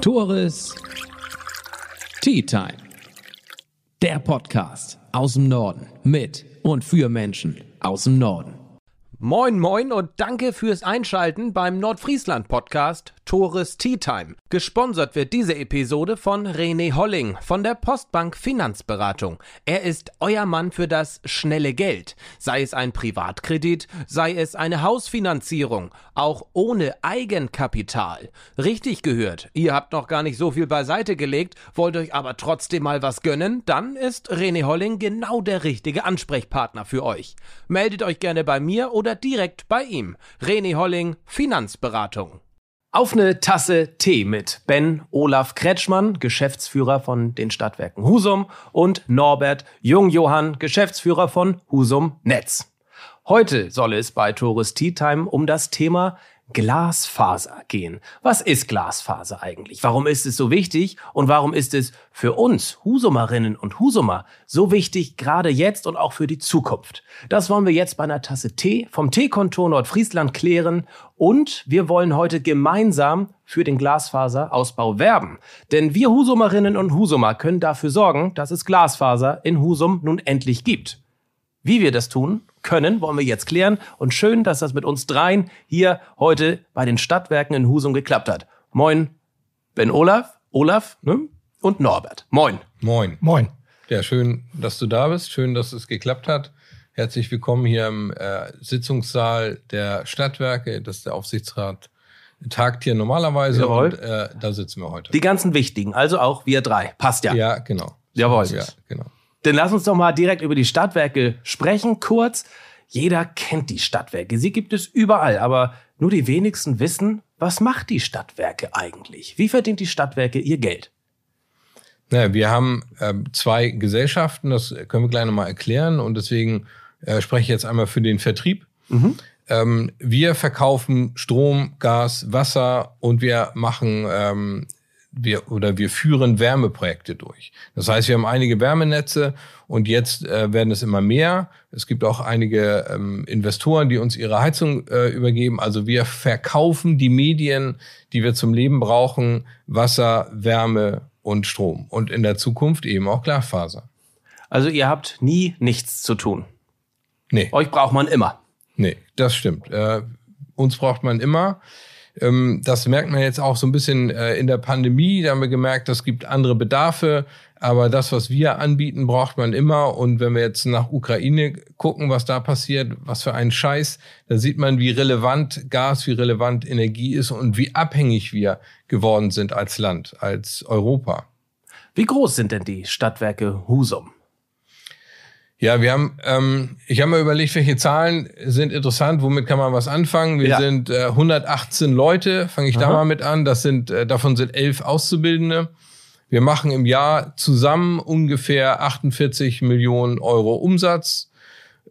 Tores Tea Time. Der Podcast aus dem Norden mit und für Menschen aus dem Norden. Moin, moin und danke fürs Einschalten beim Nordfriesland-Podcast Tores Tea Time. Gesponsert wird diese Episode von René Holling von der Postbank Finanzberatung. Er ist euer Mann für das schnelle Geld. Sei es ein Privatkredit, sei es eine Hausfinanzierung, auch ohne Eigenkapital. Richtig gehört, ihr habt noch gar nicht so viel beiseite gelegt, wollt euch aber trotzdem mal was gönnen, dann ist René Holling genau der richtige Ansprechpartner für euch. Meldet euch gerne bei mir oder oder direkt bei ihm. René Holling, Finanzberatung. Auf eine Tasse Tee mit Ben Olaf Kretschmann, Geschäftsführer von den Stadtwerken Husum und Norbert Jungjohann, Geschäftsführer von Husum Netz. Heute soll es bei Tourist Tea Time um das Thema Glasfaser gehen. Was ist Glasfaser eigentlich? Warum ist es so wichtig? Und warum ist es für uns Husumerinnen und Husumer so wichtig, gerade jetzt und auch für die Zukunft? Das wollen wir jetzt bei einer Tasse Tee vom Teekontor Nordfriesland klären. Und wir wollen heute gemeinsam für den Glasfaserausbau werben. Denn wir Husumerinnen und Husumer können dafür sorgen, dass es Glasfaser in Husum nun endlich gibt. Wie wir das tun können, wollen wir jetzt klären. Und schön, dass das mit uns dreien hier heute bei den Stadtwerken in Husum geklappt hat. Moin, Ben Olaf, Olaf ne? und Norbert. Moin. Moin. Moin. Ja, schön, dass du da bist. Schön, dass es geklappt hat. Herzlich willkommen hier im äh, Sitzungssaal der Stadtwerke. Das ist der Aufsichtsrat tagt hier normalerweise Jawohl. und äh, da sitzen wir heute. Die ganzen wichtigen, also auch wir drei. Passt ja. Ja, genau. Jawohl. Ja, genau. Dann lass uns doch mal direkt über die Stadtwerke sprechen, kurz. Jeder kennt die Stadtwerke. Sie gibt es überall, aber nur die wenigsten wissen, was macht die Stadtwerke eigentlich? Wie verdient die Stadtwerke ihr Geld? Ja, wir haben äh, zwei Gesellschaften, das können wir gleich nochmal erklären. Und deswegen äh, spreche ich jetzt einmal für den Vertrieb. Mhm. Ähm, wir verkaufen Strom, Gas, Wasser und wir machen ähm, wir oder wir führen Wärmeprojekte durch. Das heißt, wir haben einige Wärmenetze und jetzt äh, werden es immer mehr. Es gibt auch einige ähm, Investoren, die uns ihre Heizung äh, übergeben. Also wir verkaufen die Medien, die wir zum Leben brauchen, Wasser, Wärme und Strom und in der Zukunft eben auch Glasfaser. Also ihr habt nie nichts zu tun. Nee. Euch braucht man immer. Nee, das stimmt. Äh, uns braucht man immer. Ähm, das merkt man jetzt auch so ein bisschen äh, in der Pandemie. Da haben wir gemerkt, es gibt andere Bedarfe. Aber das, was wir anbieten, braucht man immer. Und wenn wir jetzt nach Ukraine gucken, was da passiert, was für ein Scheiß, da sieht man, wie relevant Gas, wie relevant Energie ist und wie abhängig wir geworden sind als Land, als Europa. Wie groß sind denn die Stadtwerke Husum? Ja, wir haben, ähm, ich habe mal überlegt, welche Zahlen sind interessant, womit kann man was anfangen. Wir ja. sind äh, 118 Leute, fange ich Aha. da mal mit an. Das sind, äh, davon sind elf Auszubildende. Wir machen im Jahr zusammen ungefähr 48 Millionen Euro Umsatz.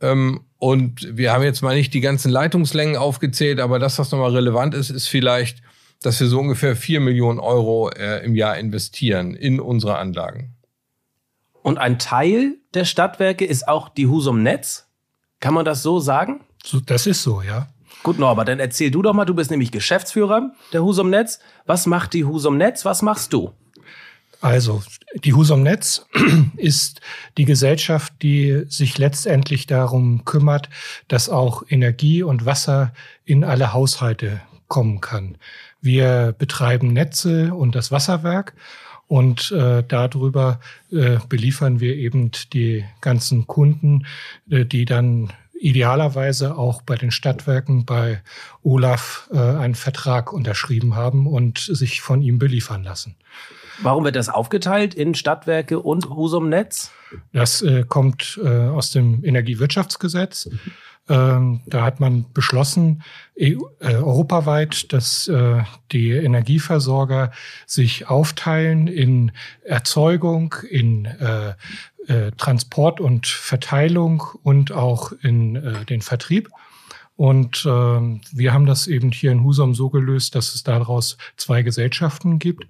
Ähm, und wir haben jetzt mal nicht die ganzen Leitungslängen aufgezählt, aber das, was nochmal relevant ist, ist vielleicht, dass wir so ungefähr vier Millionen Euro äh, im Jahr investieren in unsere Anlagen. Und ein Teil der Stadtwerke ist auch die Husum Netz. Kann man das so sagen? So, das ist so, ja. Gut, Norbert, dann erzähl du doch mal, du bist nämlich Geschäftsführer der Husum Netz. Was macht die Husum Netz? Was machst du? Also, die Husum Netz ist die Gesellschaft, die sich letztendlich darum kümmert, dass auch Energie und Wasser in alle Haushalte kommen kann. Wir betreiben Netze und das Wasserwerk und äh, darüber äh, beliefern wir eben die ganzen Kunden, äh, die dann idealerweise auch bei den Stadtwerken, bei Olaf äh, einen Vertrag unterschrieben haben und sich von ihm beliefern lassen. Warum wird das aufgeteilt in Stadtwerke und Husum Netz? Das äh, kommt äh, aus dem Energiewirtschaftsgesetz. Mhm. Ähm, da hat man beschlossen, e-, äh, europaweit, dass äh, die Energieversorger sich aufteilen in Erzeugung, in äh, Transport und Verteilung und auch in den Vertrieb. Und ähm, wir haben das eben hier in Husum so gelöst, dass es daraus zwei Gesellschaften gibt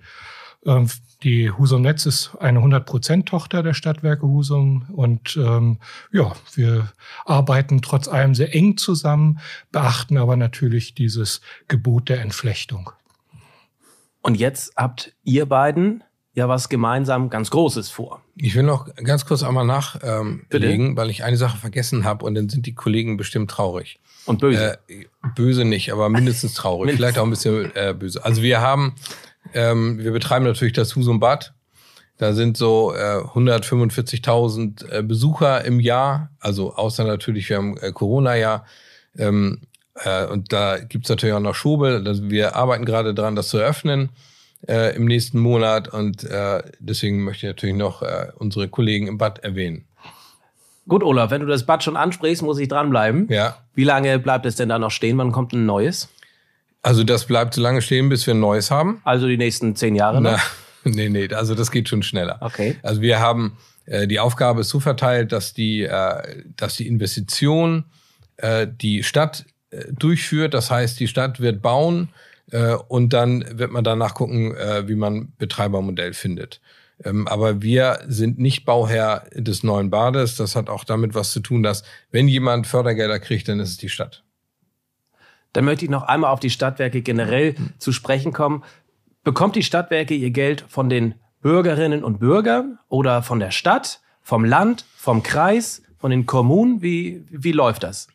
ähm, die Husum Netz ist eine 100%-Tochter der Stadtwerke Husum und ähm, ja, wir arbeiten trotz allem sehr eng zusammen, beachten aber natürlich dieses Gebot der Entflechtung. Und jetzt habt ihr beiden ja was gemeinsam ganz Großes vor. Ich will noch ganz kurz einmal nachlegen, ähm, weil ich eine Sache vergessen habe und dann sind die Kollegen bestimmt traurig. Und böse. Äh, böse nicht, aber mindestens traurig. mindestens. Vielleicht auch ein bisschen äh, böse. Also wir haben ähm, wir betreiben natürlich das Husum Bad. Da sind so äh, 145.000 äh, Besucher im Jahr, also außer natürlich, wir haben äh, Corona-Jahr. Ähm, äh, und da gibt es natürlich auch noch Schobel. Also wir arbeiten gerade dran, das zu eröffnen äh, im nächsten Monat. Und äh, deswegen möchte ich natürlich noch unsere Kollegen im Bad erwähnen. Gut, Olaf, wenn du das Bad schon ansprichst, muss ich dranbleiben. Ja. Wie lange bleibt es denn da noch stehen? Wann kommt ein neues? Also das bleibt so lange stehen, bis wir ein neues haben. Also die nächsten zehn Jahre? Ne? nee, nee, also das geht schon schneller. Okay. Also wir haben, äh, die Aufgabe ist so verteilt, dass die, äh, dass die Investition äh, die Stadt äh, durchführt. Das heißt, die Stadt wird bauen äh, und dann wird man danach gucken, äh, wie man Betreibermodell findet. Ähm, aber wir sind nicht Bauherr des neuen Bades. Das hat auch damit was zu tun, dass wenn jemand Fördergelder kriegt, dann ist es die Stadt. Dann möchte ich noch einmal auf die Stadtwerke generell mhm. zu sprechen kommen. Bekommt die Stadtwerke ihr Geld von den Bürgerinnen und Bürgern oder von der Stadt, vom Land, vom Kreis, von den Kommunen? Wie, wie läuft das?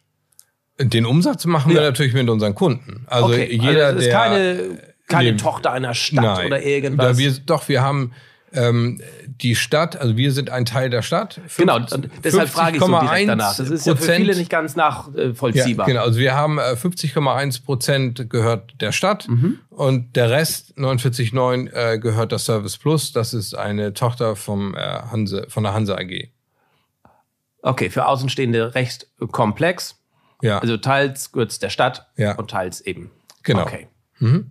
Den Umsatz machen ja. wir natürlich mit unseren Kunden. Also okay. Also jeder, also das ist der, keine, keine nee, Tochter einer Stadt nein. oder irgendwas. Da wir, doch, wir haben ähm, die Stadt, also wir sind ein Teil der Stadt. 50, genau, und deshalb 50, frage ich so direkt danach. Das ist ja für viele nicht ganz nachvollziehbar. Äh, ja, genau, also wir haben 50,1 äh, Prozent gehört der Stadt mhm. und der Rest, 49,9 äh, gehört der Service Plus. Das ist eine Tochter vom, Hanse, von der Hanse AG. Okay, für Außenstehende recht komplex. Ja. Also teils gehört es der Stadt ja. und teils eben. Genau. Okay. Mhm.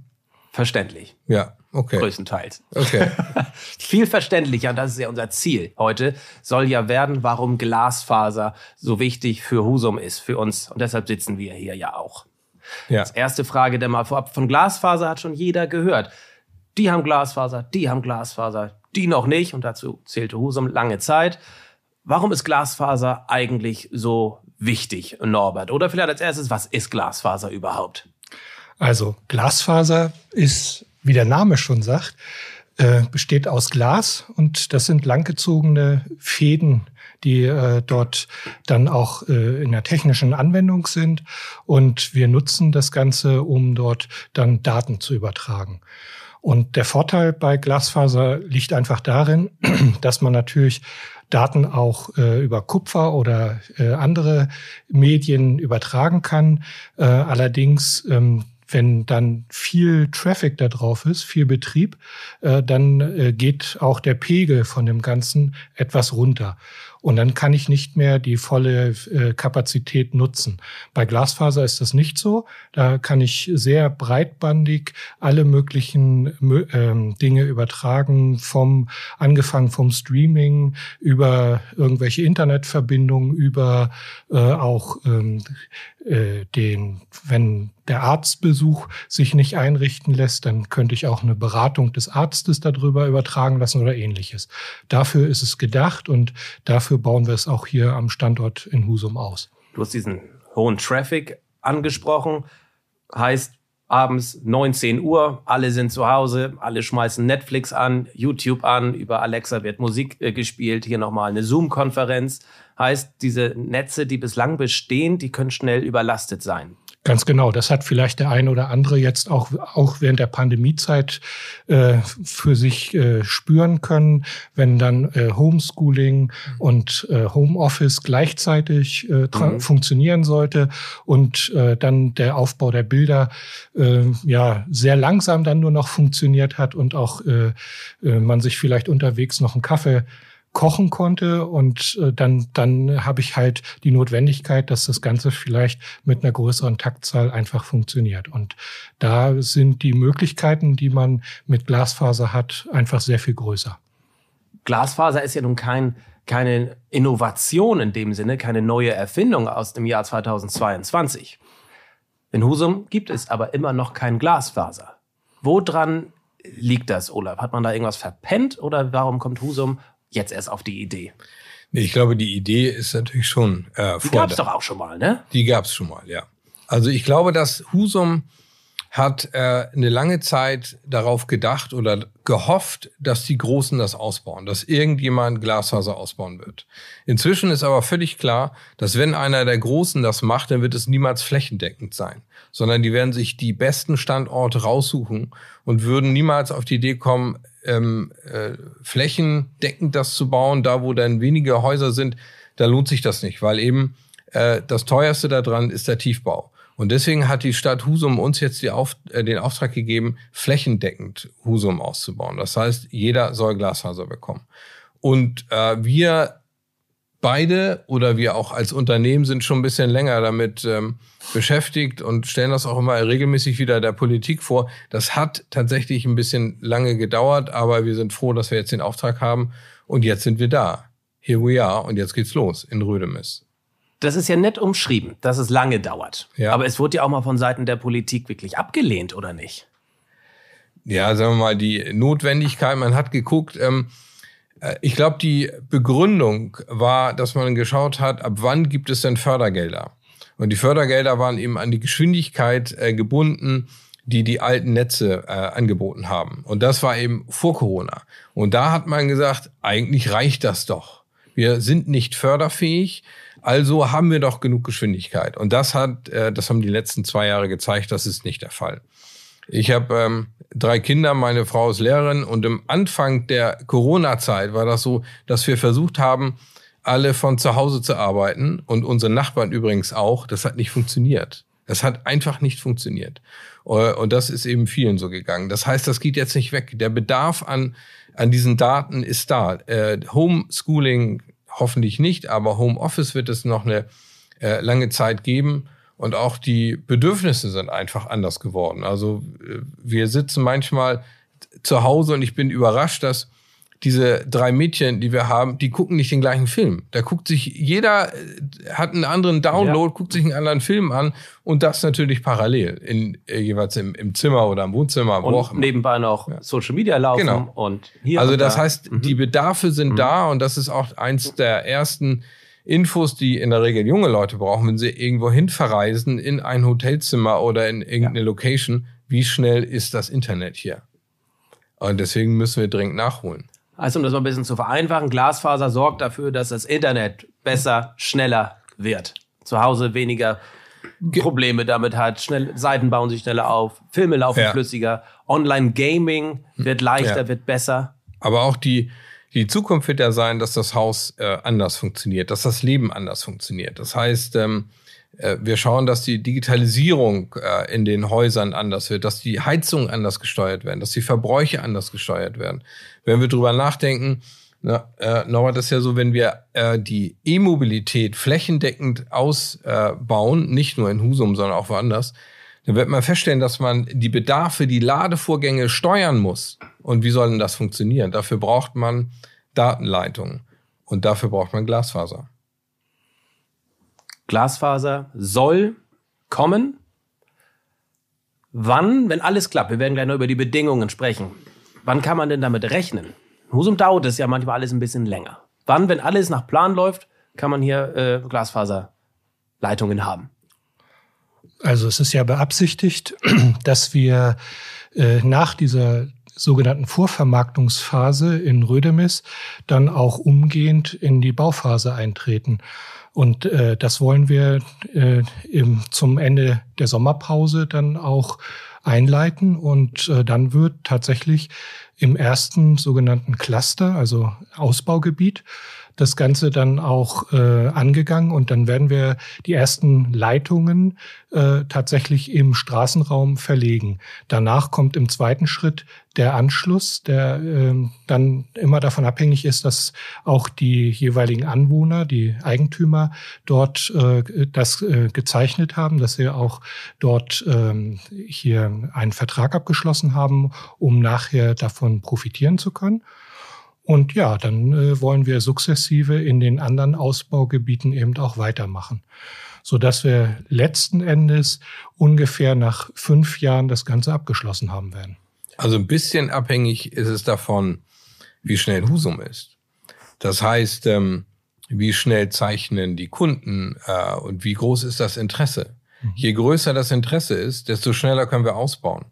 Verständlich. Ja. Okay. Größtenteils. Okay. Viel verständlicher, und das ist ja unser Ziel heute, soll ja werden, warum Glasfaser so wichtig für Husum ist, für uns. Und deshalb sitzen wir hier ja auch. Ja. Als erste Frage denn mal vorab. Von Glasfaser hat schon jeder gehört. Die haben Glasfaser, die haben Glasfaser, die noch nicht. Und dazu zählte Husum lange Zeit. Warum ist Glasfaser eigentlich so wichtig, Norbert? Oder vielleicht als erstes, was ist Glasfaser überhaupt? Also Glasfaser ist wie der Name schon sagt, äh, besteht aus Glas und das sind langgezogene Fäden, die äh, dort dann auch äh, in der technischen Anwendung sind. Und wir nutzen das Ganze, um dort dann Daten zu übertragen. Und der Vorteil bei Glasfaser liegt einfach darin, dass man natürlich Daten auch äh, über Kupfer oder äh, andere Medien übertragen kann. Äh, allerdings ähm, wenn dann viel Traffic da drauf ist, viel Betrieb, äh, dann äh, geht auch der Pegel von dem Ganzen etwas runter. Und dann kann ich nicht mehr die volle äh, Kapazität nutzen. Bei Glasfaser ist das nicht so. Da kann ich sehr breitbandig alle möglichen ähm, Dinge übertragen, vom angefangen vom Streaming über irgendwelche Internetverbindungen, über äh, auch ähm, äh, den, wenn der Arztbesuch sich nicht einrichten lässt, dann könnte ich auch eine Beratung des Arztes darüber übertragen lassen oder ähnliches. Dafür ist es gedacht und dafür bauen wir es auch hier am Standort in Husum aus. Du hast diesen hohen Traffic angesprochen. Heißt, abends 19 Uhr, alle sind zu Hause, alle schmeißen Netflix an, YouTube an, über Alexa wird Musik äh, gespielt, hier nochmal eine Zoom-Konferenz. Heißt, diese Netze, die bislang bestehen, die können schnell überlastet sein. Ganz genau. Das hat vielleicht der eine oder andere jetzt auch, auch während der Pandemiezeit äh, für sich äh, spüren können, wenn dann äh, Homeschooling und äh, Homeoffice gleichzeitig äh, mhm. funktionieren sollte und äh, dann der Aufbau der Bilder äh, ja sehr langsam dann nur noch funktioniert hat und auch äh, äh man sich vielleicht unterwegs noch einen Kaffee kochen konnte. Und äh, dann, dann habe ich halt die Notwendigkeit, dass das Ganze vielleicht mit einer größeren Taktzahl einfach funktioniert. Und da sind die Möglichkeiten, die man mit Glasfaser hat, einfach sehr viel größer. Glasfaser ist ja nun kein keine Innovation in dem Sinne, keine neue Erfindung aus dem Jahr 2022. In Husum gibt es aber immer noch kein Glasfaser. Woran liegt das, Olaf? Hat man da irgendwas verpennt oder warum kommt Husum jetzt erst auf die Idee? Ich glaube, die Idee ist natürlich schon. Äh, die gab es doch auch schon mal, ne? Die gab es schon mal, ja. Also ich glaube, dass Husum hat äh, eine lange Zeit darauf gedacht oder gehofft, dass die Großen das ausbauen, dass irgendjemand Glasfaser ausbauen wird. Inzwischen ist aber völlig klar, dass wenn einer der Großen das macht, dann wird es niemals flächendeckend sein, sondern die werden sich die besten Standorte raussuchen und würden niemals auf die Idee kommen, ähm, äh, flächendeckend das zu bauen, da wo dann weniger Häuser sind, da lohnt sich das nicht, weil eben äh, das teuerste daran ist der Tiefbau. Und deswegen hat die Stadt Husum uns jetzt die Auf, äh, den Auftrag gegeben, flächendeckend Husum auszubauen. Das heißt, jeder soll Glasfaser bekommen. Und äh, wir beide oder wir auch als Unternehmen sind schon ein bisschen länger damit ähm, beschäftigt und stellen das auch immer regelmäßig wieder der Politik vor. Das hat tatsächlich ein bisschen lange gedauert, aber wir sind froh, dass wir jetzt den Auftrag haben und jetzt sind wir da. Here we are und jetzt geht's los in Rödemis das ist ja nett umschrieben, dass es lange dauert. Ja. Aber es wurde ja auch mal von Seiten der Politik wirklich abgelehnt, oder nicht? Ja, sagen wir mal, die Notwendigkeit, man hat geguckt, ähm, äh, ich glaube, die Begründung war, dass man geschaut hat, ab wann gibt es denn Fördergelder? Und die Fördergelder waren eben an die Geschwindigkeit äh, gebunden, die die alten Netze äh, angeboten haben. Und das war eben vor Corona. Und da hat man gesagt, eigentlich reicht das doch wir sind nicht förderfähig, also haben wir doch genug Geschwindigkeit. Und das hat, äh, das haben die letzten zwei Jahre gezeigt, das ist nicht der Fall. Ich habe ähm, drei Kinder, meine Frau ist Lehrerin und im Anfang der Corona-Zeit war das so, dass wir versucht haben, alle von zu Hause zu arbeiten und unsere Nachbarn übrigens auch. Das hat nicht funktioniert. Das hat einfach nicht funktioniert. Äh, und das ist eben vielen so gegangen. Das heißt, das geht jetzt nicht weg. Der Bedarf an an diesen Daten ist da. Äh, Homeschooling hoffentlich nicht, aber Homeoffice wird es noch eine äh, lange Zeit geben. Und auch die Bedürfnisse sind einfach anders geworden. Also äh, wir sitzen manchmal zu Hause und ich bin überrascht, dass diese drei Mädchen, die wir haben, die gucken nicht den gleichen Film. Da guckt sich jeder äh, hat einen anderen Download, ja. guckt sich einen anderen Film an und das natürlich parallel in äh, jeweils im, im Zimmer oder im Wohnzimmer, wo und auch nebenbei noch ja. Social Media laufen genau. und hier. Also und das da. heißt, mhm. die Bedarfe sind mhm. da und das ist auch eins der ersten Infos, die in der Regel junge Leute brauchen, wenn sie irgendwo hin verreisen in ein Hotelzimmer oder in irgendeine ja. Location. Wie schnell ist das Internet hier? Und deswegen müssen wir dringend nachholen. Also um das mal ein bisschen zu vereinfachen, Glasfaser sorgt dafür, dass das Internet besser, schneller wird. Zu Hause weniger Probleme damit hat, Schnell, Seiten bauen sich schneller auf, Filme laufen ja. flüssiger, Online-Gaming hm. wird leichter, ja. wird besser. Aber auch die, die Zukunft wird ja sein, dass das Haus äh, anders funktioniert, dass das Leben anders funktioniert. Das heißt, ähm, äh, wir schauen, dass die Digitalisierung äh, in den Häusern anders wird, dass die Heizungen anders gesteuert werden, dass die Verbräuche anders gesteuert werden. Wenn wir drüber nachdenken, na, äh, Norbert, ist ja so, wenn wir äh, die E-Mobilität flächendeckend ausbauen, äh, nicht nur in Husum, sondern auch woanders, dann wird man feststellen, dass man die Bedarfe, die Ladevorgänge steuern muss. Und wie soll denn das funktionieren? Dafür braucht man Datenleitungen und dafür braucht man Glasfaser. Glasfaser soll kommen. Wann, wenn alles klappt, wir werden gleich noch über die Bedingungen sprechen, wann kann man denn damit rechnen? Husum dauert es ja manchmal alles ein bisschen länger. Wann, wenn alles nach Plan läuft, kann man hier äh, Glasfaserleitungen haben? Also es ist ja beabsichtigt, dass wir äh, nach dieser sogenannten Vorvermarktungsphase in Rödemis dann auch umgehend in die Bauphase eintreten. Und äh, das wollen wir äh, im, zum Ende der Sommerpause dann auch einleiten. Und äh, dann wird tatsächlich im ersten sogenannten Cluster, also Ausbaugebiet, das Ganze dann auch äh, angegangen und dann werden wir die ersten Leitungen äh, tatsächlich im Straßenraum verlegen. Danach kommt im zweiten Schritt der Anschluss, der äh, dann immer davon abhängig ist, dass auch die jeweiligen Anwohner, die Eigentümer dort äh, das äh, gezeichnet haben, dass sie auch dort äh, hier einen Vertrag abgeschlossen haben, um nachher davon profitieren zu können. Und ja, dann äh, wollen wir sukzessive in den anderen Ausbaugebieten eben auch weitermachen, so dass wir letzten Endes ungefähr nach fünf Jahren das Ganze abgeschlossen haben werden. Also ein bisschen abhängig ist es davon, wie schnell Husum ist. Das heißt, ähm, wie schnell zeichnen die Kunden äh, und wie groß ist das Interesse. Mhm. Je größer das Interesse ist, desto schneller können wir ausbauen.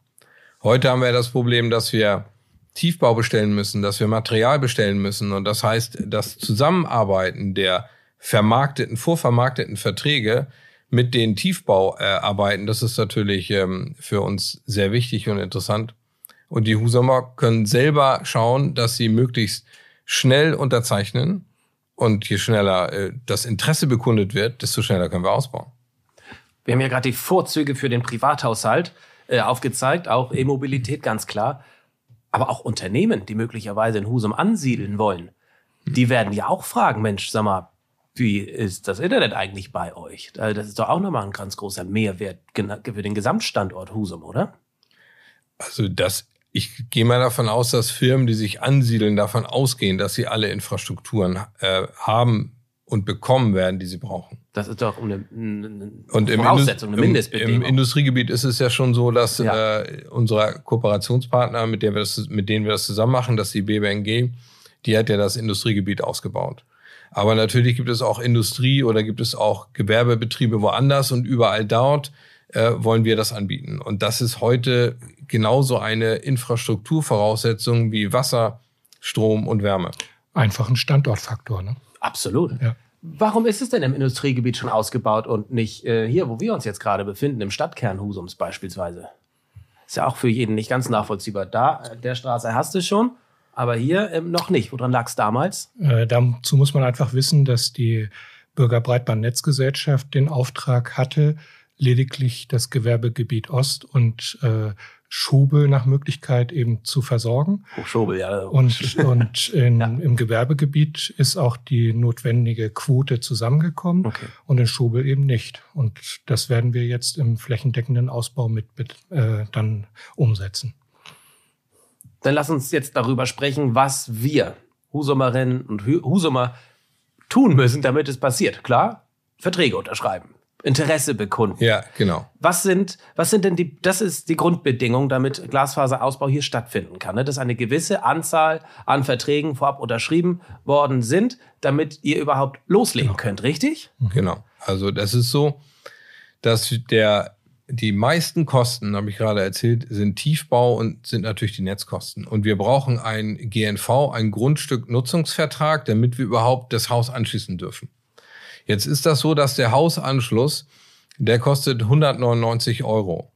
Heute haben wir das Problem, dass wir Tiefbau bestellen müssen, dass wir Material bestellen müssen. Und das heißt, das Zusammenarbeiten der vermarkteten, vorvermarkteten Verträge mit den Tiefbauarbeiten, das ist natürlich ähm, für uns sehr wichtig und interessant. Und die Husumer können selber schauen, dass sie möglichst schnell unterzeichnen. Und je schneller äh, das Interesse bekundet wird, desto schneller können wir ausbauen. Wir haben ja gerade die Vorzüge für den Privathaushalt äh, aufgezeigt, auch E-Mobilität ganz klar aber auch Unternehmen, die möglicherweise in Husum ansiedeln wollen, die werden ja auch fragen, Mensch, sag mal, wie ist das Internet eigentlich bei euch? Das ist doch auch nochmal ein ganz großer Mehrwert für den Gesamtstandort Husum, oder? Also das, ich gehe mal davon aus, dass Firmen, die sich ansiedeln, davon ausgehen, dass sie alle Infrastrukturen äh, haben und bekommen werden, die sie brauchen. Das ist doch eine, eine und im Voraussetzung, eine Mindestbedingung. Im, Im, Industriegebiet ist es ja schon so, dass ja. äh, unsere Kooperationspartner, mit, der wir das, mit denen wir das zusammen machen, dass die BBNG, die hat ja das Industriegebiet ausgebaut. Aber natürlich gibt es auch Industrie oder gibt es auch Gewerbebetriebe woanders und überall dort äh, wollen wir das anbieten. Und das ist heute genauso eine Infrastrukturvoraussetzung wie Wasser, Strom und Wärme. Einfach ein Standortfaktor, ne? Absolut. Ja. Warum ist es denn im Industriegebiet schon ausgebaut und nicht äh, hier, wo wir uns jetzt gerade befinden, im Stadtkern Husums beispielsweise? Ist ja auch für jeden nicht ganz nachvollziehbar. Da, äh, der Straße hast du schon, aber hier ähm, noch nicht. Woran lag es damals? Äh, dazu muss man einfach wissen, dass die Bürgerbreitbandnetzgesellschaft den Auftrag hatte, lediglich das Gewerbegebiet Ost und äh, Schobel nach Möglichkeit eben zu versorgen. Oh, Schobel, ja. Und, und in, ja. im Gewerbegebiet ist auch die notwendige Quote zusammengekommen okay. und in Schobel eben nicht. Und das werden wir jetzt im flächendeckenden Ausbau mit, mit äh, dann umsetzen. Dann lass uns jetzt darüber sprechen, was wir Husumerinnen und Husumer tun müssen, damit es passiert. Klar, Verträge unterschreiben. Interesse bekunden. Ja, genau. Was sind, was sind denn die, das ist die Grundbedingung, damit Glasfaserausbau hier stattfinden kann, ne? dass eine gewisse Anzahl an Verträgen vorab unterschrieben worden sind, damit ihr überhaupt loslegen genau. könnt, richtig? Genau. Also das ist so, dass der, die meisten Kosten, habe ich gerade erzählt, sind Tiefbau und sind natürlich die Netzkosten. Und wir brauchen einen GNV, einen Grundstücknutzungsvertrag, damit wir überhaupt das Haus anschließen dürfen. Jetzt ist das so, dass der Hausanschluss, der kostet 199 Euro.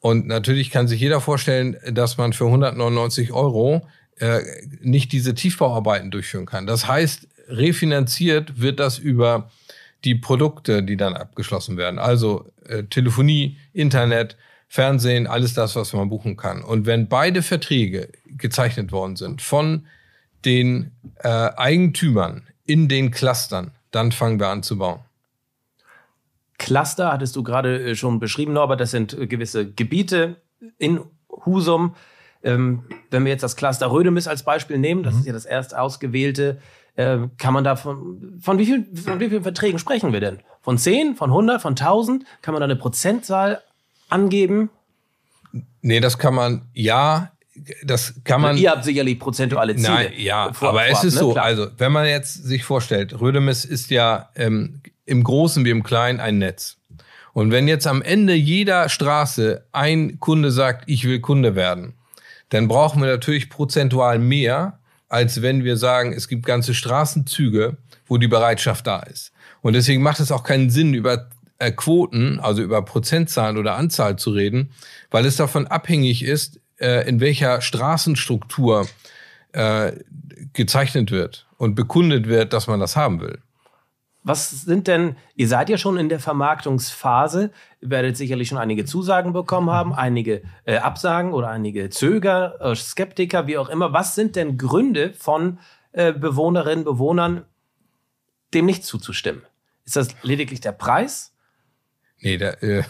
Und natürlich kann sich jeder vorstellen, dass man für 199 Euro äh, nicht diese Tiefbauarbeiten durchführen kann. Das heißt, refinanziert wird das über die Produkte, die dann abgeschlossen werden. Also äh, Telefonie, Internet, Fernsehen, alles das, was man buchen kann. Und wenn beide Verträge gezeichnet worden sind von den äh, Eigentümern in den Clustern, dann fangen wir an zu bauen. Cluster hattest du gerade äh, schon beschrieben, Norbert, das sind äh, gewisse Gebiete in Husum. Ähm, wenn wir jetzt das Cluster Rödemis als Beispiel nehmen, das mhm. ist ja das erst ausgewählte, äh, kann man da von, von wie vielen, von wie vielen Verträgen sprechen wir denn? Von 10, von 100, von 1000? Kann man da eine Prozentzahl angeben? Nee, das kann man, ja, das kann also man. Und ihr habt sicherlich prozentuale Ziele. Nein, ja, vor, aber vor, es ist ne? so. Klar. Also, wenn man jetzt sich vorstellt, Rödemes ist ja ähm, im Großen wie im Kleinen ein Netz. Und wenn jetzt am Ende jeder Straße ein Kunde sagt, ich will Kunde werden, dann brauchen wir natürlich prozentual mehr, als wenn wir sagen, es gibt ganze Straßenzüge, wo die Bereitschaft da ist. Und deswegen macht es auch keinen Sinn, über äh, Quoten, also über Prozentzahlen oder Anzahl zu reden, weil es davon abhängig ist, äh, in welcher Straßenstruktur äh, gezeichnet wird und bekundet wird, dass man das haben will. Was sind denn, ihr seid ja schon in der Vermarktungsphase, werdet sicherlich schon einige Zusagen bekommen haben, einige äh, Absagen oder einige Zöger, äh, Skeptiker, wie auch immer. Was sind denn Gründe von äh, Bewohnerinnen, Bewohnern, dem nicht zuzustimmen? Ist das lediglich der Preis? Nee, der, äh,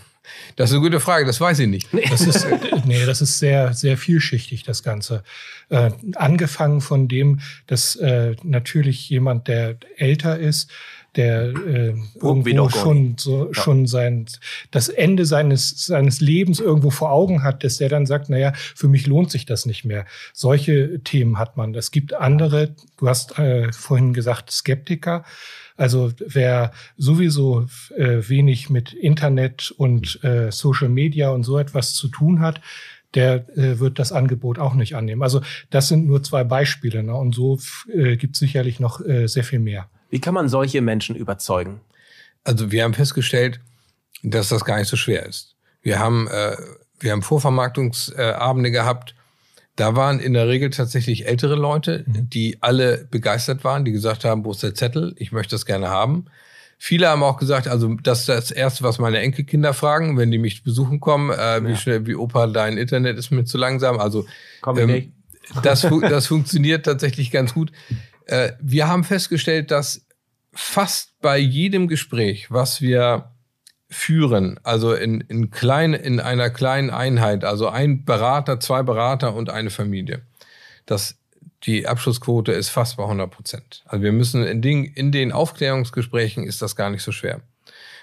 das ist eine gute Frage, das weiß ich nicht. Das ist, äh, nee, das ist sehr, sehr vielschichtig, das Ganze. Äh, angefangen von dem, dass äh, natürlich jemand, der älter ist, der äh, irgendwo schon, so, ja. schon sein, das Ende seines, seines Lebens irgendwo vor Augen hat, dass der dann sagt, naja, für mich lohnt sich das nicht mehr. Solche Themen hat man. Es gibt andere, du hast äh, vorhin gesagt, Skeptiker. Also wer sowieso äh, wenig mit Internet und äh, Social Media und so etwas zu tun hat, der äh, wird das Angebot auch nicht annehmen. Also das sind nur zwei Beispiele. Ne? Und so äh, gibt sicherlich noch äh, sehr viel mehr. Wie kann man solche Menschen überzeugen? Also wir haben festgestellt, dass das gar nicht so schwer ist. Wir haben, äh, wir haben Vorvermarktungsabende gehabt. Da waren in der Regel tatsächlich ältere Leute, mhm. die alle begeistert waren, die gesagt haben, wo ist der Zettel? Ich möchte das gerne haben. Viele haben auch gesagt, also das ist das Erste, was meine Enkelkinder fragen, wenn die mich besuchen kommen, äh, wie ja. schnell, wie Opa, dein Internet ist mir zu langsam. Also Komm ähm, nicht. das, das funktioniert tatsächlich ganz gut äh, wir haben festgestellt, dass fast bei jedem Gespräch, was wir führen, also in, in, klein, in einer kleinen Einheit, also ein Berater, zwei Berater und eine Familie, dass die Abschlussquote ist fast bei 100 Prozent. Also wir müssen in den, in den Aufklärungsgesprächen ist das gar nicht so schwer,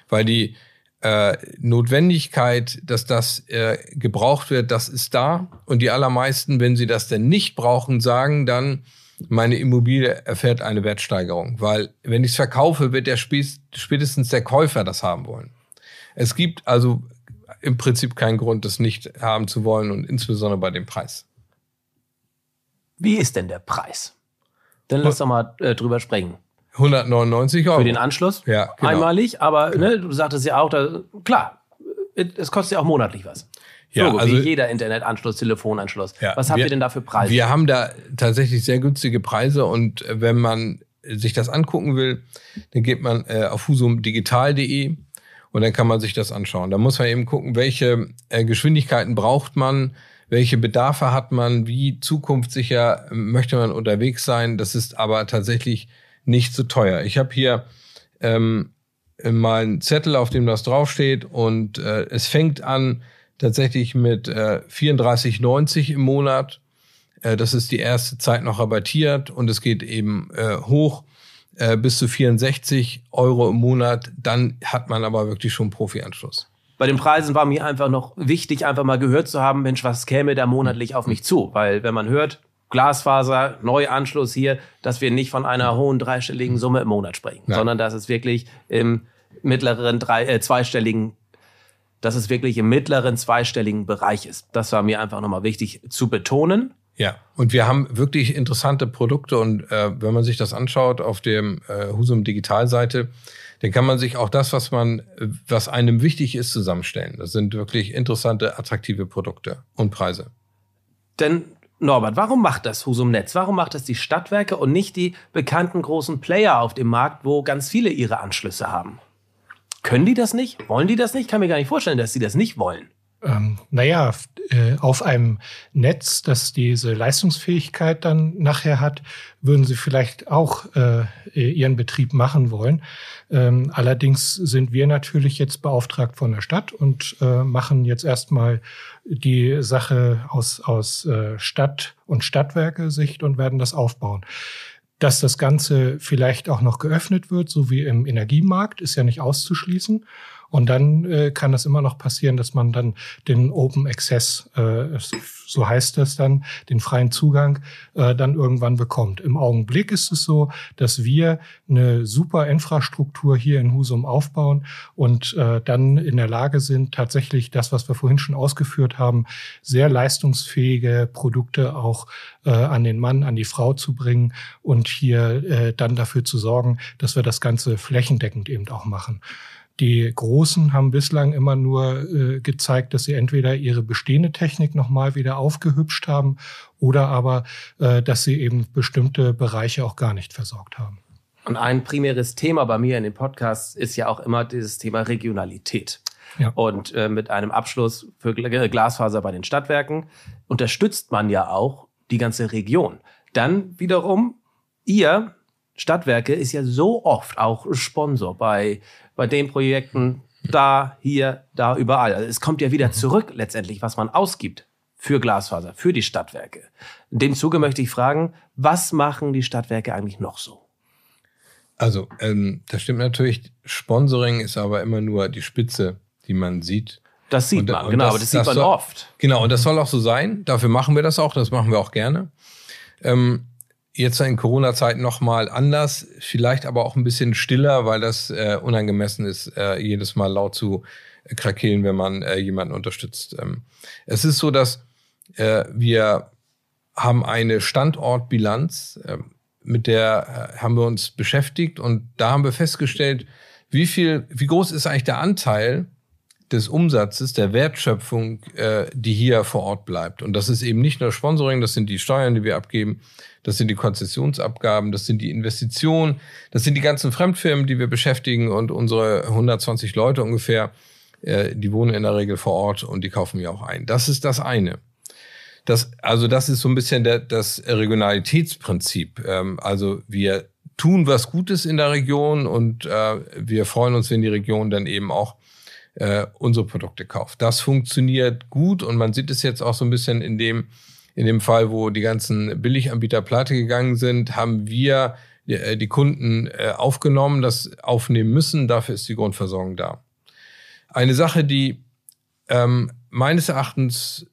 weil die äh, Notwendigkeit, dass das äh, gebraucht wird, das ist da und die allermeisten, wenn sie das denn nicht brauchen, sagen dann, meine Immobilie erfährt eine Wertsteigerung, weil wenn ich es verkaufe, wird der spätestens der Käufer das haben wollen. Es gibt also im Prinzip keinen Grund, das nicht haben zu wollen und insbesondere bei dem Preis. Wie ist denn der Preis? Dann lass hm. doch mal äh, drüber sprechen. 199 Euro. Für den Anschluss? Ja. Genau. Einmalig, aber genau. ne, du sagtest ja auch, da, klar, es kostet ja auch monatlich was. Ja, Logo, also, wie jeder Internetanschluss, Telefonanschluss. Ja, was habt wir, ihr denn da für Preise? Wir haben da tatsächlich sehr günstige Preise und äh, wenn man sich das angucken will, dann geht man äh, auf husumdigital.de und dann kann man sich das anschauen. Da muss man eben gucken, welche äh, Geschwindigkeiten braucht man, welche Bedarfe hat man, wie zukunftssicher äh, möchte man unterwegs sein. Das ist aber tatsächlich nicht so teuer. Ich habe hier ähm, mein Zettel, auf dem das draufsteht. Und äh, es fängt an tatsächlich mit äh, 34,90 im Monat. Äh, das ist die erste Zeit noch rabattiert und es geht eben äh, hoch äh, bis zu 64 Euro im Monat. Dann hat man aber wirklich schon Profi-Anschluss. Bei den Preisen war mir einfach noch wichtig, einfach mal gehört zu haben, Mensch, was käme da monatlich auf mich zu? Weil wenn man hört, Glasfaser, Neuanschluss hier, dass wir nicht von einer mhm. hohen dreistelligen Summe im Monat sprechen, ja. sondern dass es wirklich im mittleren drei, äh, zweistelligen, dass es wirklich im mittleren zweistelligen Bereich ist. Das war mir einfach nochmal wichtig zu betonen. Ja, und wir haben wirklich interessante Produkte und äh, wenn man sich das anschaut auf dem äh, Husum Digitalseite, dann kann man sich auch das, was man, äh, was einem wichtig ist, zusammenstellen. Das sind wirklich interessante, attraktive Produkte und Preise. Denn Norbert, warum macht das Husum Netz? Warum macht das die Stadtwerke und nicht die bekannten großen Player auf dem Markt, wo ganz viele ihre Anschlüsse haben? Können die das nicht? Wollen die das nicht? Ich kann mir gar nicht vorstellen, dass sie das nicht wollen ähm, naja, äh, auf einem Netz, das diese Leistungsfähigkeit dann nachher hat, würden sie vielleicht auch äh, ihren Betrieb machen wollen. Ähm, allerdings sind wir natürlich jetzt beauftragt von der Stadt und äh, machen jetzt erstmal die Sache aus, aus äh, Stadt- und Stadtwerke-Sicht und werden das aufbauen. Dass das Ganze vielleicht auch noch geöffnet wird, so wie im Energiemarkt, ist ja nicht auszuschließen. Und dann äh, kann das immer noch passieren, dass man dann den Open Access, äh, so heißt das dann, den freien Zugang äh, dann irgendwann bekommt. Im Augenblick ist es so, dass wir eine super Infrastruktur hier in Husum aufbauen und äh, dann in der Lage sind, tatsächlich das, was wir vorhin schon ausgeführt haben, sehr leistungsfähige Produkte auch äh, an den Mann, an die Frau zu bringen und hier äh, dann dafür zu sorgen, dass wir das Ganze flächendeckend eben auch machen. Die Großen haben bislang immer nur äh, gezeigt, dass sie entweder ihre bestehende Technik nochmal wieder aufgehübscht haben oder aber, äh, dass sie eben bestimmte Bereiche auch gar nicht versorgt haben. Und ein primäres Thema bei mir in den Podcasts ist ja auch immer dieses Thema Regionalität. Ja. Und äh, mit einem Abschluss für äh, Glasfaser bei den Stadtwerken unterstützt man ja auch die ganze Region. Dann wiederum ihr Stadtwerke ist ja so oft auch Sponsor bei, bei den Projekten, da, hier, da, überall. Also es kommt ja wieder mhm. zurück letztendlich, was man ausgibt für Glasfaser, für die Stadtwerke. In dem Zuge möchte ich fragen, was machen die Stadtwerke eigentlich noch so? Also, ähm, das stimmt natürlich. Sponsoring ist aber immer nur die Spitze, die man sieht. Das sieht und, man, und genau, das, aber das sieht das man soll, oft. Genau, und das soll auch so sein. Dafür machen wir das auch, das machen wir auch gerne. Ähm, Jetzt in Corona-Zeiten nochmal anders, vielleicht aber auch ein bisschen stiller, weil das äh, unangemessen ist, äh, jedes Mal laut zu äh, krakeln, wenn man äh, jemanden unterstützt. Ähm, es ist so, dass äh, wir haben eine Standortbilanz, ähm, mit der äh, haben wir uns beschäftigt und da haben wir festgestellt, wie viel, wie groß ist eigentlich der Anteil des Umsatzes, der Wertschöpfung, äh, die hier vor Ort bleibt. Und das ist eben nicht nur Sponsoring, das sind die Steuern, die wir abgeben, das sind die Konzessionsabgaben, das sind die Investitionen, das sind die ganzen Fremdfirmen, die wir beschäftigen und unsere 120 Leute ungefähr, äh, die wohnen in der Regel vor Ort und die kaufen wir auch ein. Das ist das eine. Das, also das ist so ein bisschen der, das Regionalitätsprinzip. Ähm, also wir tun was Gutes in der Region und äh, wir freuen uns, wenn die Region dann eben auch äh, unsere Produkte kauft. Das funktioniert gut und man sieht es jetzt auch so ein bisschen in dem, in dem Fall, wo die ganzen Billiganbieter pleite gegangen sind, haben wir äh, die Kunden äh, aufgenommen, das aufnehmen müssen. Dafür ist die Grundversorgung da. Eine Sache, die ähm, meines Erachtens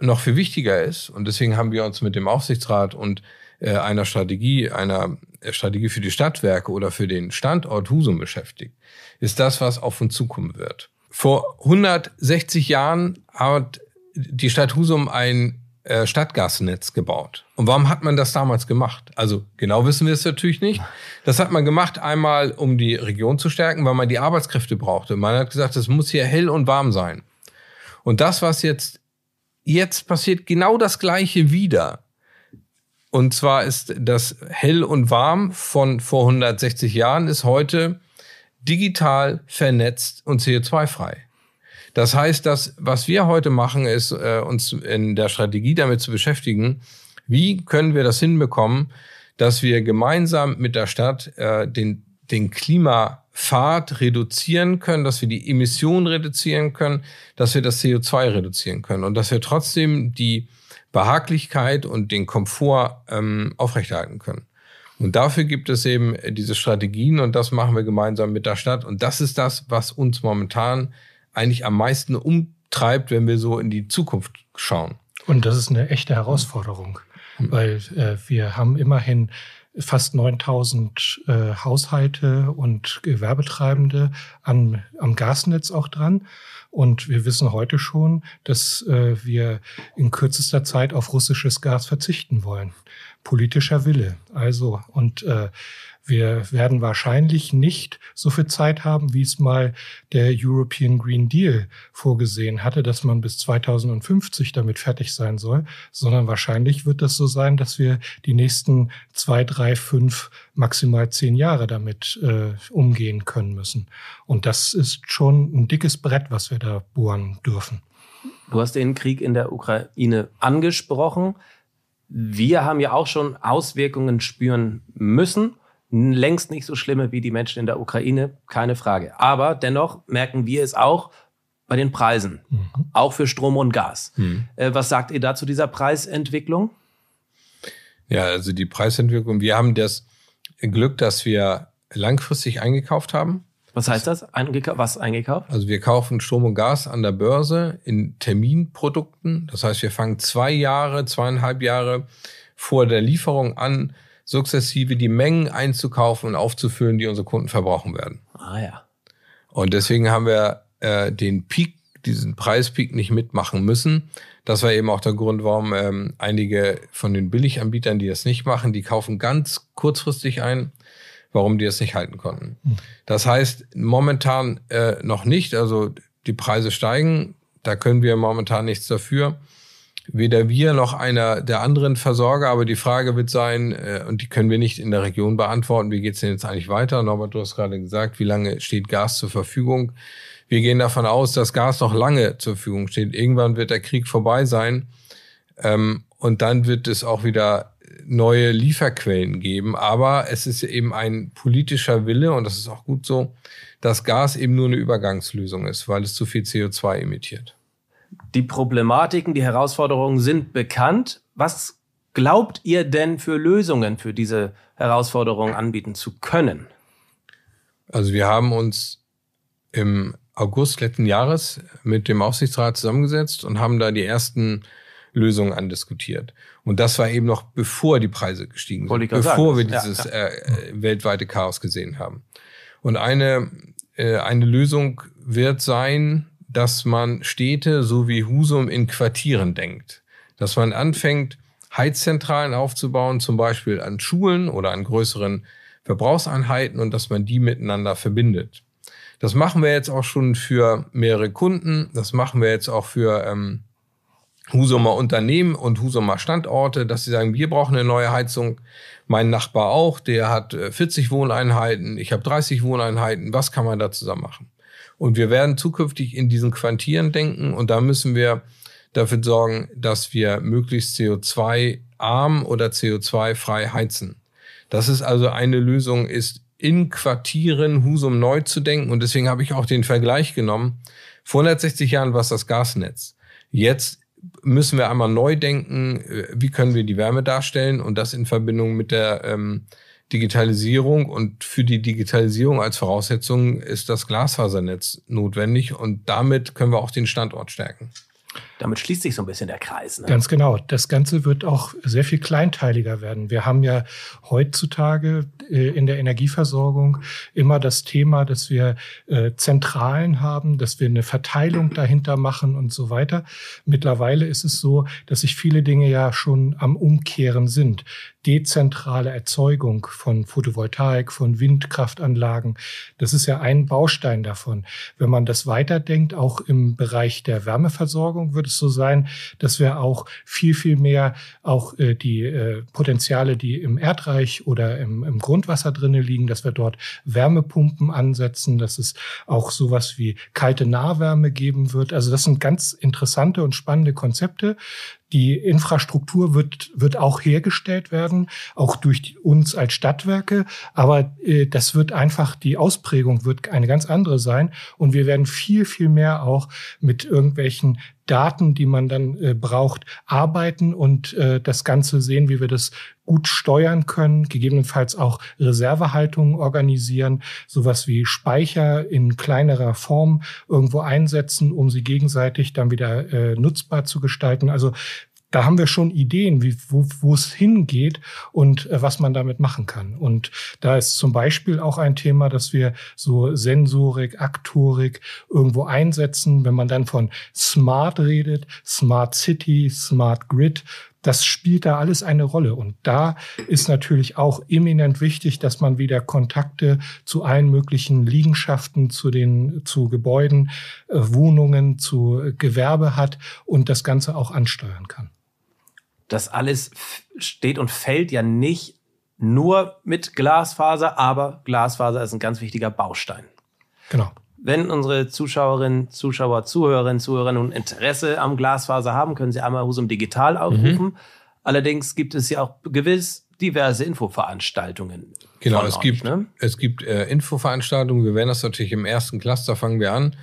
noch viel wichtiger ist, und deswegen haben wir uns mit dem Aufsichtsrat und äh, einer Strategie, einer äh, Strategie für die Stadtwerke oder für den Standort Husum beschäftigt, ist das, was auf uns zukommen wird. Vor 160 Jahren hat die Stadt Husum ein äh, Stadtgasnetz gebaut. Und warum hat man das damals gemacht? Also genau wissen wir es natürlich nicht. Das hat man gemacht einmal, um die Region zu stärken, weil man die Arbeitskräfte brauchte. Man hat gesagt, es muss hier hell und warm sein. Und das, was jetzt, jetzt passiert, genau das Gleiche wieder. Und zwar ist das hell und warm von vor 160 Jahren ist heute digital vernetzt und CO2-frei. Das heißt, dass was wir heute machen, ist, äh, uns in der Strategie damit zu beschäftigen, wie können wir das hinbekommen, dass wir gemeinsam mit der Stadt äh, den, den Klimafahrt reduzieren können, dass wir die Emissionen reduzieren können, dass wir das CO2 reduzieren können und dass wir trotzdem die Behaglichkeit und den Komfort ähm, aufrechterhalten können. Und dafür gibt es eben diese Strategien und das machen wir gemeinsam mit der Stadt. Und das ist das, was uns momentan eigentlich am meisten umtreibt, wenn wir so in die Zukunft schauen. Und das ist eine echte Herausforderung, mhm. weil äh, wir haben immerhin fast 9000 äh, Haushalte und Gewerbetreibende an, am Gasnetz auch dran. Und wir wissen heute schon, dass äh, wir in kürzester Zeit auf russisches Gas verzichten wollen politischer Wille. Also, und äh, wir werden wahrscheinlich nicht so viel Zeit haben, wie es mal der European Green Deal vorgesehen hatte, dass man bis 2050 damit fertig sein soll, sondern wahrscheinlich wird das so sein, dass wir die nächsten zwei, drei, fünf, maximal zehn Jahre damit äh, umgehen können müssen. Und das ist schon ein dickes Brett, was wir da bohren dürfen. Du hast den Krieg in der Ukraine angesprochen wir haben ja auch schon Auswirkungen spüren müssen. Längst nicht so schlimme wie die Menschen in der Ukraine, keine Frage. Aber dennoch merken wir es auch bei den Preisen, mhm. auch für Strom und Gas. Mhm. Äh, was sagt ihr dazu dieser Preisentwicklung? Ja, also die Preisentwicklung, wir haben das Glück, dass wir langfristig eingekauft haben. Was heißt das? Eingeka was eingekauft? Also wir kaufen Strom und Gas an der Börse in Terminprodukten. Das heißt, wir fangen zwei Jahre, zweieinhalb Jahre vor der Lieferung an, sukzessive die Mengen einzukaufen und aufzufüllen, die unsere Kunden verbrauchen werden. Ah ja. Und deswegen haben wir äh, den Peak, diesen Preispeak nicht mitmachen müssen. Das war eben auch der Grund, warum ähm, einige von den Billiganbietern, die das nicht machen, die kaufen ganz kurzfristig ein warum die es nicht halten konnten. Hm. Das heißt, momentan äh, noch nicht, also die Preise steigen, da können wir momentan nichts dafür. Weder wir noch einer der anderen Versorger, aber die Frage wird sein, äh, und die können wir nicht in der Region beantworten, wie geht's denn jetzt eigentlich weiter? Norbert, du hast gerade gesagt, wie lange steht Gas zur Verfügung? Wir gehen davon aus, dass Gas noch lange zur Verfügung steht. Irgendwann wird der Krieg vorbei sein. Ähm, und dann wird es auch wieder neue Lieferquellen geben. Aber es ist eben ein politischer Wille, und das ist auch gut so, dass Gas eben nur eine Übergangslösung ist, weil es zu viel CO2 emittiert. Die Problematiken, die Herausforderungen sind bekannt. Was glaubt ihr denn für Lösungen für diese Herausforderungen anbieten zu können? Also wir haben uns im August letzten Jahres mit dem Aufsichtsrat zusammengesetzt und haben da die ersten Lösungen andiskutiert. Und das war eben noch bevor die Preise gestiegen sind, bevor sagen, wir dieses ja, ja. Äh, weltweite Chaos gesehen haben. Und eine, äh, eine Lösung wird sein, dass man Städte so wie Husum in Quartieren denkt. Dass man anfängt, Heizzentralen aufzubauen, zum Beispiel an Schulen oder an größeren Verbrauchseinheiten und dass man die miteinander verbindet. Das machen wir jetzt auch schon für mehrere Kunden. Das machen wir jetzt auch für ähm, Husumer Unternehmen und Husumer Standorte, dass sie sagen, wir brauchen eine neue Heizung. Mein Nachbar auch, der hat 40 äh, Wohneinheiten, ich habe 30 Wohneinheiten. Was kann man da zusammen machen? Und wir werden zukünftig in diesen Quantieren denken und da müssen wir dafür sorgen, dass wir möglichst CO2-arm oder CO2-frei heizen. Das ist also eine Lösung, ist in Quartieren Husum neu zu denken und deswegen habe ich auch den Vergleich genommen. Vor 160 Jahren war es das Gasnetz. Jetzt müssen wir einmal neu denken, äh, wie können wir die Wärme darstellen und das in Verbindung mit der ähm, Digitalisierung. Und für die Digitalisierung als Voraussetzung ist das Glasfasernetz notwendig und damit können wir auch den Standort stärken damit schließt sich so ein bisschen der Kreis. Ne? Ganz genau. Das Ganze wird auch sehr viel kleinteiliger werden. Wir haben ja heutzutage äh, in der Energieversorgung immer das Thema, dass wir äh, Zentralen haben, dass wir eine Verteilung dahinter machen und so weiter. Mittlerweile ist es so, dass sich viele Dinge ja schon am Umkehren sind. Dezentrale Erzeugung von Photovoltaik, von Windkraftanlagen, das ist ja ein Baustein davon. Wenn man das weiterdenkt, auch im Bereich der Wärmeversorgung wird es so sein, dass wir auch viel, viel mehr auch äh, die äh, Potenziale, die im Erdreich oder im, im Grundwasser drinne liegen, dass wir dort Wärmepumpen ansetzen, dass es auch sowas wie kalte Nahwärme geben wird. Also das sind ganz interessante und spannende Konzepte, die Infrastruktur wird, wird auch hergestellt werden, auch durch uns als Stadtwerke. Aber äh, das wird einfach, die Ausprägung wird eine ganz andere sein. Und wir werden viel, viel mehr auch mit irgendwelchen Daten, die man dann äh, braucht, arbeiten und äh, das Ganze sehen, wie wir das gut steuern können, gegebenenfalls auch Reservehaltungen organisieren, sowas wie Speicher in kleinerer Form irgendwo einsetzen, um sie gegenseitig dann wieder äh, nutzbar zu gestalten. Also da haben wir schon Ideen, wie, wo, wo es hingeht und äh, was man damit machen kann. Und da ist zum Beispiel auch ein Thema, dass wir so Sensorik, Aktorik irgendwo einsetzen. Wenn man dann von Smart redet, Smart City, Smart Grid, das spielt da alles eine Rolle. Und da ist natürlich auch eminent wichtig, dass man wieder Kontakte zu allen möglichen Liegenschaften, zu den, zu Gebäuden, äh, Wohnungen, zu Gewerbe hat und das Ganze auch ansteuern kann. Das alles steht und fällt ja nicht nur mit Glasfaser, aber Glasfaser ist ein ganz wichtiger Baustein. Genau. Wenn unsere Zuschauerinnen, Zuschauer, Zuhörerinnen, Zuhörer nun Interesse am Glasfaser haben, können sie einmal Husum Digital mhm. aufrufen. Mhm. Allerdings gibt es ja auch gewiss diverse Infoveranstaltungen. Genau, es, euch, gibt, ne? es gibt äh, Infoveranstaltungen. Wir werden das natürlich im ersten Cluster fangen wir an.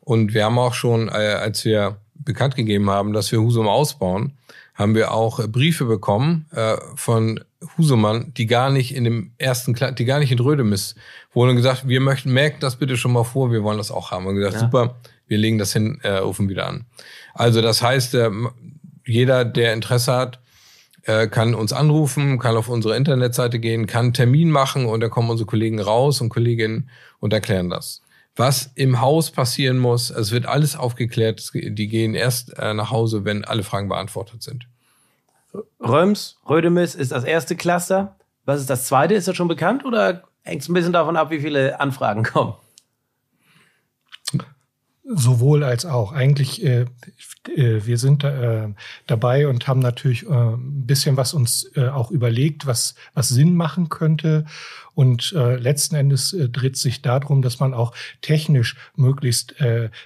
Und wir haben auch schon, äh, als wir bekannt gegeben haben, dass wir Husum ausbauen, haben wir auch äh, Briefe bekommen äh, von Husemann, die gar nicht in dem ersten, Kla die gar nicht in Rödem ist, wurde gesagt, wir möchten, merkt das bitte schon mal vor, wir wollen das auch haben. Und gesagt, ja. super, wir legen das hin, äh, rufen wieder an. Also das heißt, äh, jeder, der Interesse hat, äh, kann uns anrufen, kann auf unsere Internetseite gehen, kann Termin machen und dann kommen unsere Kollegen raus und Kolleginnen und erklären das. Was im Haus passieren muss, es wird alles aufgeklärt, die gehen erst äh, nach Hause, wenn alle Fragen beantwortet sind. Röms, Rödemis ist das erste Cluster. Was ist das zweite? Ist das schon bekannt oder hängt es ein bisschen davon ab, wie viele Anfragen kommen? Sowohl als auch. Eigentlich, äh, äh wir sind äh, dabei und haben natürlich äh, ein bisschen was uns äh, auch überlegt, was, was Sinn machen könnte. Und letzten Endes dreht sich darum, dass man auch technisch möglichst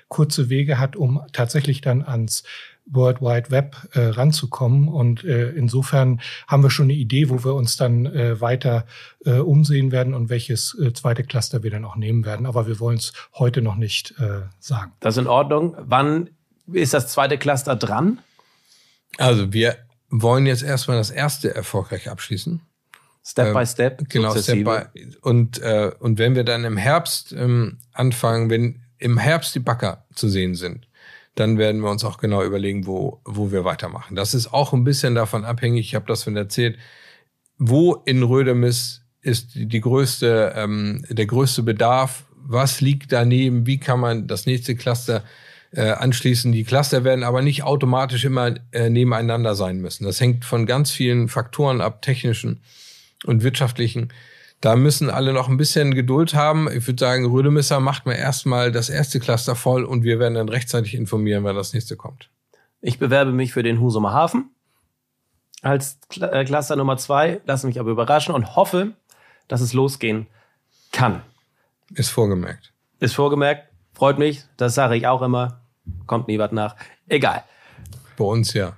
kurze Wege hat, um tatsächlich dann ans World Wide Web äh, ranzukommen. Und äh, insofern haben wir schon eine Idee, wo wir uns dann äh, weiter äh, umsehen werden und welches äh, zweite Cluster wir dann auch nehmen werden. Aber wir wollen es heute noch nicht äh, sagen. Das ist in Ordnung. Wann ist das zweite Cluster dran? Also wir wollen jetzt erstmal das erste erfolgreich abschließen. Step by ähm, Step. Genau, Step by. Und, äh, und wenn wir dann im Herbst ähm, anfangen, wenn im Herbst die Backer zu sehen sind, dann werden wir uns auch genau überlegen, wo, wo wir weitermachen. Das ist auch ein bisschen davon abhängig, ich habe das schon erzählt, wo in Rödemis ist die größte, ähm, der größte Bedarf, was liegt daneben, wie kann man das nächste Cluster äh, anschließen. Die Cluster werden aber nicht automatisch immer äh, nebeneinander sein müssen. Das hängt von ganz vielen Faktoren ab, technischen und wirtschaftlichen. Da müssen alle noch ein bisschen Geduld haben. Ich würde sagen, Rödemisser macht mir erstmal das erste Cluster voll und wir werden dann rechtzeitig informieren, wenn das nächste kommt. Ich bewerbe mich für den Husumer Hafen als äh, Cluster Nummer zwei, lasse mich aber überraschen und hoffe, dass es losgehen kann. Ist vorgemerkt. Ist vorgemerkt, freut mich, das sage ich auch immer, kommt nie was nach. Egal. Bei uns ja.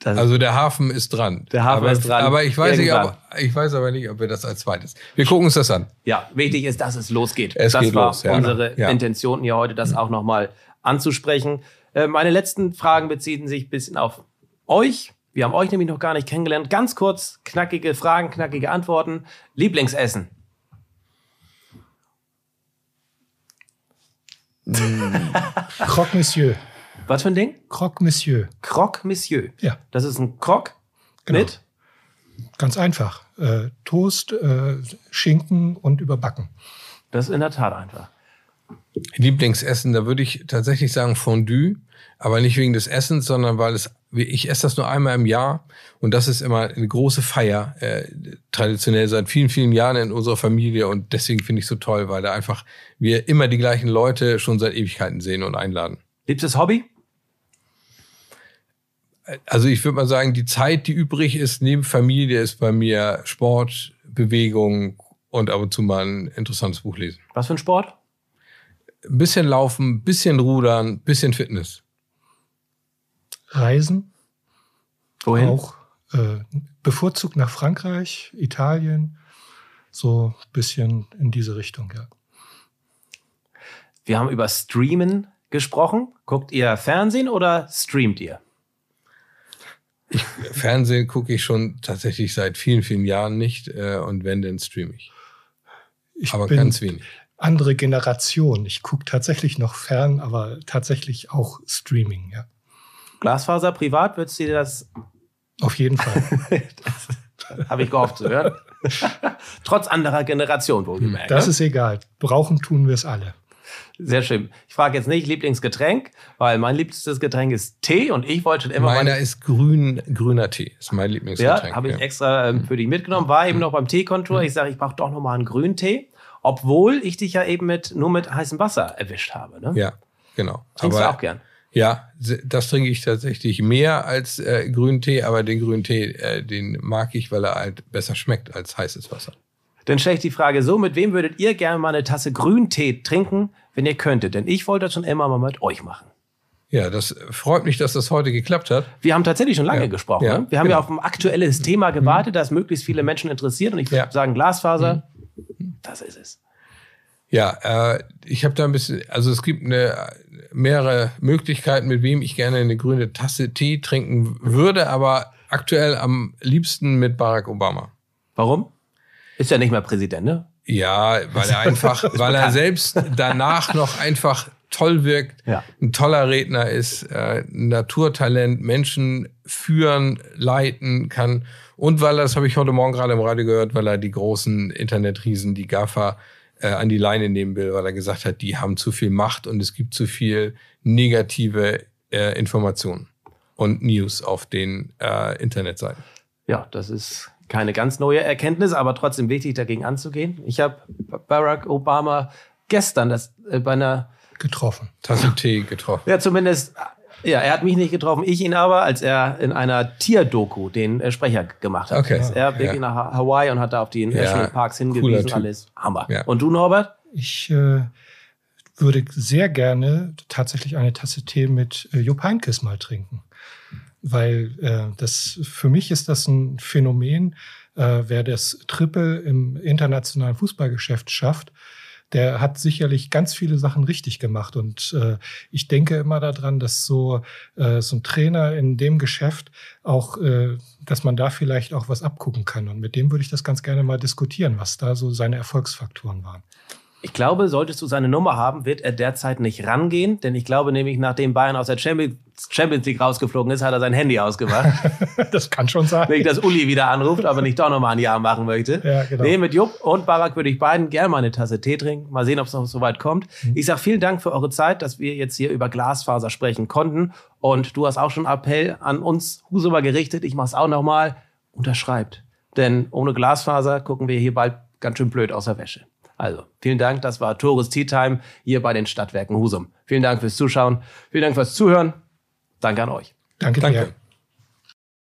Das also der Hafen ist dran. Der Hafen aber, ist dran. Aber ich weiß, nicht, ob, ich weiß aber nicht, ob wir das als zweites. Wir gucken uns das an. Ja, wichtig ist, dass es losgeht. Es das geht war los, ja, unsere ja. Intention hier heute, das mhm. auch nochmal anzusprechen. Äh, meine letzten Fragen beziehen sich ein bisschen auf euch. Wir haben euch nämlich noch gar nicht kennengelernt. Ganz kurz, knackige Fragen, knackige Antworten. Lieblingsessen. Hm. Croque Monsieur. Was für ein Ding? Croque Monsieur. Croque Monsieur. Ja. Das ist ein Croque genau. mit? Ganz einfach. Äh, Toast, äh, Schinken und überbacken. Das ist in der Tat einfach. Lieblingsessen, da würde ich tatsächlich sagen Fondue, aber nicht wegen des Essens, sondern weil es, ich esse das nur einmal im Jahr und das ist immer eine große Feier, äh, traditionell seit vielen, vielen Jahren in unserer Familie und deswegen finde ich es so toll, weil da einfach wir immer die gleichen Leute schon seit Ewigkeiten sehen und einladen. Liebstes Hobby? also ich würde mal sagen, die Zeit, die übrig ist neben Familie, ist bei mir Sport, Bewegung und ab und zu mal ein interessantes Buch lesen. Was für ein Sport? Ein bisschen Laufen, ein bisschen Rudern, ein bisschen Fitness. Reisen? Wohin? Auch äh, bevorzugt nach Frankreich, Italien, so ein bisschen in diese Richtung, ja. Wir haben über Streamen gesprochen. Guckt ihr Fernsehen oder streamt ihr? Ich, Fernsehen gucke ich schon tatsächlich seit vielen, vielen Jahren nicht äh, und wenn, dann streame ich. ich. Aber ganz wenig. Andere Generation. Ich gucke tatsächlich noch fern, aber tatsächlich auch Streaming, ja. Glasfaser privat, würdest du dir das? Auf jeden Fall. Habe ich gehofft zu hören. Trotz anderer Generation, wohlgemerkt. Das ne? ist egal. Brauchen tun wir es alle. Sehr schön. Ich frage jetzt nicht Lieblingsgetränk, weil mein liebstes Getränk ist Tee und ich wollte schon immer. Meiner ist grün, grüner Tee. Ist mein Lieblingsgetränk. Ja, habe ich ja. extra ähm, mhm. für dich mitgenommen. War eben mhm. noch beim Teekontur. Mhm. Ich sage, ich brauche doch nochmal einen grünen Tee, obwohl ich dich ja eben mit nur mit heißem Wasser erwischt habe. Ne? Ja, genau. Trinkst aber, du auch gern? Ja, das trinke ich tatsächlich mehr als äh, Tee, aber den Grüntee, äh, den mag ich, weil er halt besser schmeckt als heißes Wasser. Dann stelle ich die Frage so, mit wem würdet ihr gerne mal eine Tasse grünen Tee trinken, wenn ihr könntet. Denn ich wollte das schon immer mal mit euch machen. Ja, das freut mich, dass das heute geklappt hat. Wir haben tatsächlich schon lange ja. gesprochen. Ja, ne? Wir haben genau. ja auf ein aktuelles mhm. Thema mhm. gewartet, das möglichst viele Menschen interessiert. Und ich würde ja. sagen, Glasfaser, mhm. das ist es. Ja, äh, ich habe da ein bisschen, also es gibt eine, mehrere Möglichkeiten, mit wem ich gerne eine grüne Tasse Tee trinken würde, aber aktuell am liebsten mit Barack Obama. Warum? Ist ja nicht mehr Präsident, ne? Ja, weil er einfach, weil er selbst danach noch einfach toll wirkt, ja. ein toller Redner ist, äh, Naturtalent, Menschen führen, leiten kann. Und weil er, das habe ich heute Morgen gerade im Radio gehört, weil er die großen Internetriesen, die GAFA, äh, an die Leine nehmen will, weil er gesagt hat, die haben zu viel Macht und es gibt zu viel negative äh, Informationen und News auf den äh, Internetseiten. Ja, das ist keine ganz neue Erkenntnis, aber trotzdem wichtig, dagegen anzugehen. Ich habe Barack Obama gestern das, äh, bei einer getroffen. Tasse Tee getroffen. Ja, zumindest. Äh, ja, er hat mich nicht getroffen, ich ihn aber, als er in einer Tierdoku den äh, Sprecher gemacht hat. Okay. er ja. ging nach Hawaii und hat da auf die ja. Parks hingewiesen, alles Hammer. Ja. Und du, Norbert? Ich äh, würde sehr gerne tatsächlich eine Tasse Tee mit äh, Jupp Heinkes mal trinken weil äh, das für mich ist das ein Phänomen. Äh, wer das Triple im internationalen Fußballgeschäft schafft, der hat sicherlich ganz viele Sachen richtig gemacht. Und äh, ich denke immer daran, dass so, äh, so ein Trainer in dem Geschäft auch, äh, dass man da vielleicht auch was abgucken kann. Und mit dem würde ich das ganz gerne mal diskutieren, was da so seine Erfolgsfaktoren waren. Ich glaube, solltest du seine Nummer haben, wird er derzeit nicht rangehen, denn ich glaube nämlich, nachdem Bayern aus der Champions League rausgeflogen ist, hat er sein Handy ausgemacht. das kann schon sein. Nicht, dass Uli wieder anruft, aber nicht doch nochmal ein Jahr machen möchte. Ja, genau. Nee, mit Jupp und Barak würde ich beiden gerne mal eine Tasse Tee trinken. Mal sehen, ob es noch so weit kommt. Mhm. Ich sage vielen Dank für eure Zeit, dass wir jetzt hier über Glasfaser sprechen konnten. Und du hast auch schon Appell an uns Husumer gerichtet. Ich mache es auch nochmal. Unterschreibt. Denn ohne Glasfaser gucken wir hier bald ganz schön blöd aus der Wäsche. Also, vielen Dank. Das war Tourist Tea Time hier bei den Stadtwerken Husum. Vielen Dank fürs Zuschauen. Vielen Dank fürs Zuhören. Danke an euch. Danke, danke. Dir.